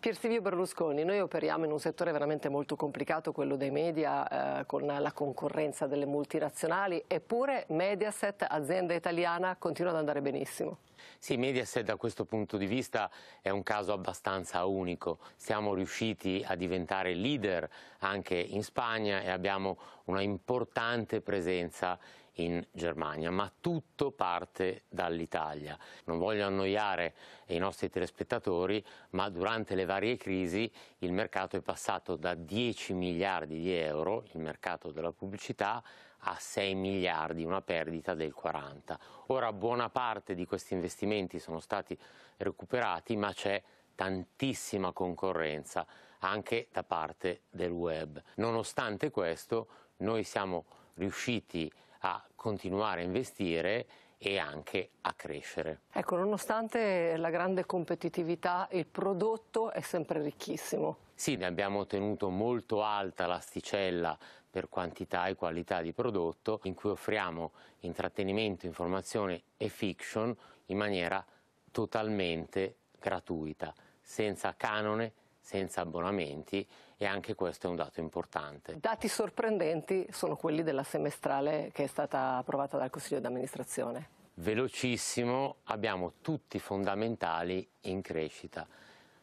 Pier Silvio Berlusconi, noi operiamo in un settore veramente molto complicato, quello dei media, eh, con la concorrenza delle multinazionali, eppure Mediaset, azienda italiana, continua ad andare benissimo. Sì, Mediaset da questo punto di vista è un caso abbastanza unico. Siamo riusciti a diventare leader anche in Spagna e abbiamo una importante presenza in Germania, ma tutto parte dall'Italia. Non voglio annoiare i nostri telespettatori, ma durante le varie crisi il mercato è passato da 10 miliardi di euro, il mercato della pubblicità, a 6 miliardi, una perdita del 40. Ora buona parte di questi investimenti sono stati recuperati, ma c'è tantissima concorrenza anche da parte del web. Nonostante questo, noi siamo riusciti a a continuare a investire e anche a crescere. Ecco, nonostante la grande competitività, il prodotto è sempre ricchissimo. Sì, ne abbiamo tenuto molto alta l'asticella per quantità e qualità di prodotto, in cui offriamo intrattenimento, informazione e fiction in maniera totalmente gratuita, senza canone, senza abbonamenti e anche questo è un dato importante. Dati sorprendenti sono quelli della semestrale che è stata approvata dal Consiglio d'amministrazione. Velocissimo, abbiamo tutti i fondamentali in crescita.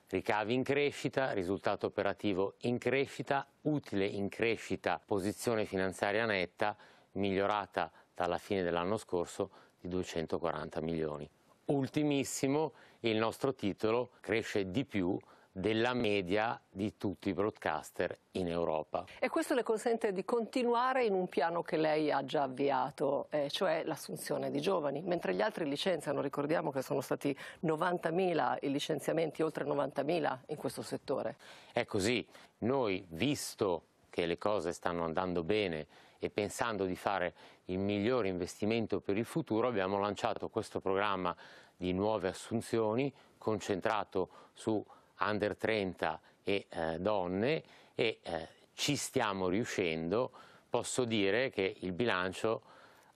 Ricavi in crescita, risultato operativo in crescita, utile in crescita, posizione finanziaria netta migliorata dalla fine dell'anno scorso di 240 milioni. Ultimissimo, il nostro titolo cresce di più della media di tutti i broadcaster in Europa. E questo le consente di continuare in un piano che lei ha già avviato, eh, cioè l'assunzione di giovani, mentre gli altri licenziano, ricordiamo che sono stati 90.000 i licenziamenti, oltre 90.000 in questo settore. È così, noi visto che le cose stanno andando bene e pensando di fare il miglior investimento per il futuro abbiamo lanciato questo programma di nuove assunzioni concentrato su under 30 e eh, donne e eh, ci stiamo riuscendo, posso dire che il bilancio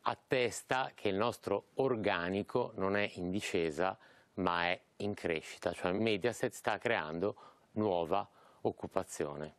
attesta che il nostro organico non è in discesa ma è in crescita, cioè Mediaset sta creando nuova occupazione.